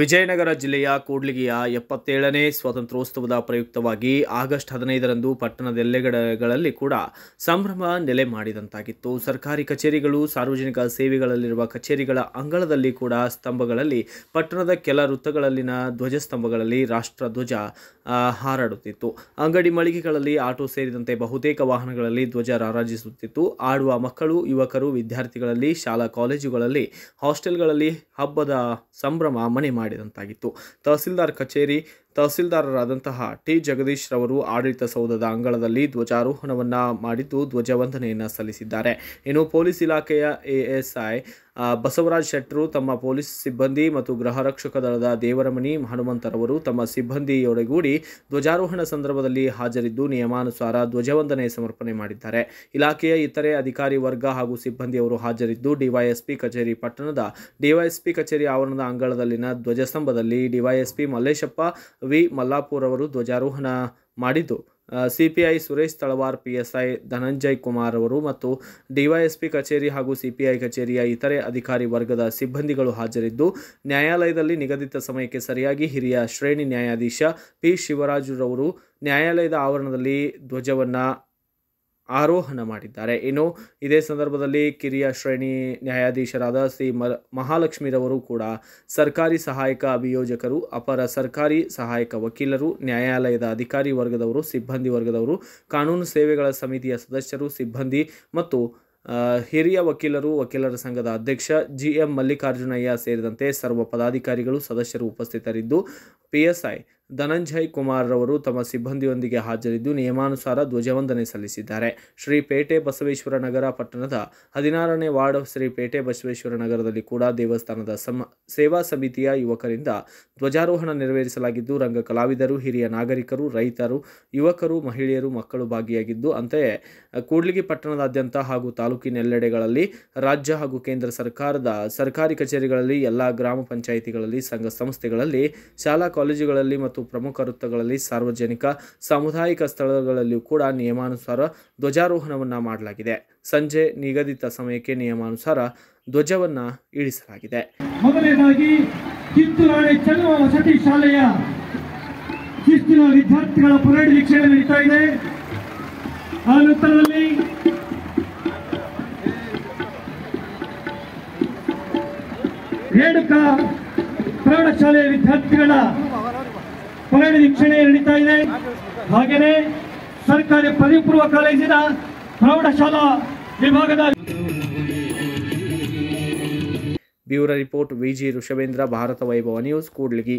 ವಿಜಯನಗರ ಜಿಲ್ಲೆಯ ಕೂಡ್ಲಿಗಿಯ ಎಪ್ಪತ್ತೇಳನೇ ಸ್ವಾತಂತ್ರ್ಯೋತ್ಸವದ ಪ್ರಯುಕ್ತವಾಗಿ ಆಗಸ್ಟ್ ಹದಿನೈದರಂದು ಪಟ್ಟಣದ ಎಲ್ಲೆಡೆಗಳಲ್ಲಿ ಕೂಡ ಸಂಭ್ರಮ ನೆಲೆ ಮಾಡಿದಂತಾಗಿತ್ತು ಸರ್ಕಾರಿ ಕಚೇರಿಗಳು ಸಾರ್ವಜನಿಕ ಸೇವೆಗಳಲ್ಲಿರುವ ಕಚೇರಿಗಳ ಅಂಗಳದಲ್ಲಿ ಕೂಡ ಸ್ತಂಭಗಳಲ್ಲಿ ಪಟ್ಟಣದ ಕೆಲ ವೃತ್ತಗಳಲ್ಲಿನ ಧ್ವಜಸ್ತಂಭಗಳಲ್ಲಿ ರಾಷ್ಟ್ರಧ್ವಜ ಹಾರಾಡುತ್ತಿತ್ತು ಅಂಗಡಿ ಮಳಿಗೆಗಳಲ್ಲಿ ಆಟೋ ಸೇರಿದಂತೆ ಬಹುತೇಕ ವಾಹನಗಳಲ್ಲಿ ಧ್ವಜ ರಾರಾಜಿಸುತ್ತಿತ್ತು ಆಡುವ ಮಕ್ಕಳು ಯುವಕರು ವಿದ್ಯಾರ್ಥಿಗಳಲ್ಲಿ ಶಾಲಾ ಕಾಲೇಜುಗಳಲ್ಲಿ ಹಾಸ್ಟೆಲ್ಗಳಲ್ಲಿ ಹಬ್ಬದ ಸಂಭ್ರಮ ಮನೆ ಮಾಡಿ ಮಾಡಿದಂತಾಗಿತ್ತು ತಹಸೀಲ್ದಾರ್ ಕಚೇರಿ ತಹಸೀಲ್ದಾರರಾದಂತಹ ಟಿ ಜಗದೀಶ್ ರವರು ಆಡಳಿತ ಸೌಧದ ಅಂಗಳದಲ್ಲಿ ಧ್ವಜಾರೋಹಣವನ್ನು ಮಾಡಿದ್ದು ಧ್ವಜವಂದನೆಯನ್ನು ಸಲ್ಲಿಸಿದ್ದಾರೆ ಇನ್ನು ಪೊಲೀಸ್ ಇಲಾಖೆಯ ಎಎಸ್ಐ ಬಸವರಾಜ್ ಶೆಟ್ಟರು ತಮ್ಮ ಪೊಲೀಸ್ ಸಿಬ್ಬಂದಿ ಮತ್ತು ಗೃಹ ರಕ್ಷಕ ದಳದ ದೇವರಮಣಿ ಹನುಮಂತರವರು ತಮ್ಮ ಸಿಬ್ಬಂದಿಯೊಡೆಗೂಡಿ ಧ್ವಜಾರೋಹಣ ಸಂದರ್ಭದಲ್ಲಿ ಹಾಜರಿದ್ದು ನಿಯಮಾನುಸಾರ ಧ್ವಜವಂದನೆ ಸಮರ್ಪಣೆ ಮಾಡಿದ್ದಾರೆ ಇಲಾಖೆಯ ಇತರೆ ಅಧಿಕಾರಿ ವರ್ಗ ಹಾಗೂ ಸಿಬ್ಬಂದಿಯವರು ಹಾಜರಿದ್ದು ಡಿವೈಎಸ್ಪಿ ಕಚೇರಿ ಪಟ್ಟಣದ ಡಿವೈಎಸ್ಪಿ ಕಚೇರಿ ಆವರಣದ ಅಂಗಳದಲ್ಲಿನ ಧ್ವಜಸ್ತಂಭದಲ್ಲಿ ಡಿವೈಎಸ್ಪಿ ಮಲ್ಲೇಶಪ್ಪ ವಿ ಮಲ್ಲಾಪುರ್ ಅವರು ಧ್ವಜಾರೋಹಣ ಮಾಡಿದ್ದು ಸಿಪಿಐ ಸುರೇಶ್ ತಳವಾರ್ ಪಿಎಸ್ಐ ಧನಂಜಯ್ ಕುಮಾರ್ ಅವರು ಮತ್ತು ಡಿವೈಎಸ್ಪಿ ಕಚೇರಿ ಹಾಗೂ ಸಿಪಿಐ ಕಚೇರಿಯ ಇತರೆ ಅಧಿಕಾರಿ ವರ್ಗದ ಸಿಬ್ಬಂದಿಗಳು ಹಾಜರಿದ್ದು ನ್ಯಾಯಾಲಯದಲ್ಲಿ ನಿಗದಿತ ಸಮಯಕ್ಕೆ ಸರಿಯಾಗಿ ಹಿರಿಯ ಶ್ರೇಣಿ ನ್ಯಾಯಾಧೀಶ ಪಿ ಶಿವರಾಜುರವರು ನ್ಯಾಯಾಲಯದ ಆವರಣದಲ್ಲಿ ಧ್ವಜವನ್ನು ಆರೋಹಣ ಮಾಡಿದ್ದಾರೆ ಇನ್ನು ಇದೇ ಸಂದರ್ಭದಲ್ಲಿ ಕಿರಿಯ ಶ್ರೇಣಿ ನ್ಯಾಯಾಧೀಶರಾದ ಶ್ರೀ ಮಹಾಲಕ್ಷ್ಮಿರವರು ಕೂಡ ಸರ್ಕಾರಿ ಸಹಾಯಕ ಅಭಿಯೋಜಕರು ಅಪರ ಸರ್ಕಾರಿ ಸಹಾಯಕ ವಕೀಲರು ನ್ಯಾಯಾಲಯದ ಅಧಿಕಾರಿ ವರ್ಗದವರು ಸಿಬ್ಬಂದಿ ವರ್ಗದವರು ಕಾನೂನು ಸೇವೆಗಳ ಸಮಿತಿಯ ಸದಸ್ಯರು ಸಿಬ್ಬಂದಿ ಮತ್ತು ಹಿರಿಯ ವಕೀಲರು ವಕೀಲರ ಸಂಘದ ಅಧ್ಯಕ್ಷ ಜಿ ಎಂ ಮಲ್ಲಿಕಾರ್ಜುನಯ್ಯ ಸೇರಿದಂತೆ ಸರ್ವ ಪದಾಧಿಕಾರಿಗಳು ಸದಸ್ಯರು ಉಪಸ್ಥಿತರಿದ್ದು ಪಿಎಸ್ಐ ಧನಂಜಯ್ ಕುಮಾರ್ ರವರು ತಮ್ಮ ಸಿಬ್ಬಂದಿಯೊಂದಿಗೆ ಹಾಜರಿದ್ದು ನಿಯಮಾನುಸಾರ ಧ್ವಜವಂದನೆ ಸಲ್ಲಿಸಿದ್ದಾರೆ ಶ್ರೀ ಪೇಟೆ ಬಸವೇಶ್ವರ ನಗರ ಪಟ್ಟಣದ ಹದಿನಾರನೇ ವಾರ್ಡ್ ಶ್ರೀ ಪೇಟೆ ಬಸವೇಶ್ವರ ನಗರದಲ್ಲಿ ಕೂಡ ದೇವಸ್ಥಾನದ ಸಮ ಸೇವಾ ಸಮಿತಿಯ ಯುವಕರಿಂದ ಧ್ವಜಾರೋಹಣ ನೆರವೇರಿಸಲಾಗಿದ್ದು ರಂಗ ಕಲಾವಿದರು ಹಿರಿಯ ನಾಗರಿಕರು ರೈತರು ಯುವಕರು ಮಹಿಳೆಯರು ಮಕ್ಕಳು ಭಾಗಿಯಾಗಿದ್ದು ಅಂತೆಯೇ ಕೂಡ್ಲಿಗಿ ಪಟ್ಟಣದಾದ್ಯಂತ ಹಾಗೂ ತಾಲೂಕಿನೆಲ್ಲೆಡೆಗಳಲ್ಲಿ ರಾಜ್ಯ ಹಾಗೂ ಕೇಂದ್ರ ಸರ್ಕಾರದ ಸರ್ಕಾರಿ ಕಚೇರಿಗಳಲ್ಲಿ ಎಲ್ಲ ಗ್ರಾಮ ಪಂಚಾಯಿತಿಗಳಲ್ಲಿ ಸಂಘ ಸಂಸ್ಥೆಗಳಲ್ಲಿ ಶಾಲಾ ಕಾಲೇಜುಗಳಲ್ಲಿ ಮತ್ತು ಮತ್ತು ಪ್ರಮುಖ ವೃತ್ತಗಳಲ್ಲಿ ಸಾರ್ವಜನಿಕ ಸಾಮುದಾಯಿಕ ಸ್ಥಳಗಳಲ್ಲಿಯೂ ಕೂಡ ನಿಯಮಾನುಸಾರ ಧ್ವಜಾರೋಹಣವನ್ನು ಮಾಡಲಾಗಿದೆ ಸಂಜೆ ನಿಗದಿತ ಸಮಯಕ್ಕೆ ನಿಯಮಾನುಸಾರ ಧ್ವಜವನ್ನು ಇಳಿಸಲಾಗಿದೆ ಮೊದಲನೇದಾಗಿ ವಸತಿ ಶಾಲೆಯ ಶಿಸ್ತಿನ ವಿದ್ಯಾರ್ಥಿಗಳ ಪರೇಡ್ ವೀಕ್ಷಣೆ ನಡೀತಾ ಇದೆ ಆ ನಂತರದಲ್ಲಿ ರೇಣುಕಾ ಪ್ರೌಢಶಾಲೆಯ ವಿದ್ಯಾರ್ಥಿಗಳ ಪ್ರಮಾಣ ವೀಕ್ಷಣೆ ನಡೀತಾ ಇದೆ ಹಾಗೆಯೇ ಸರ್ಕಾರಿ ಪದವಿ ಪೂರ್ವ ಕಾಲೇಜಿನ ಪ್ರೌಢಶಾಲಾ ವಿಭಾಗದ bureau report Viji Rishabhendra Bharata Vaibhava news Kudligi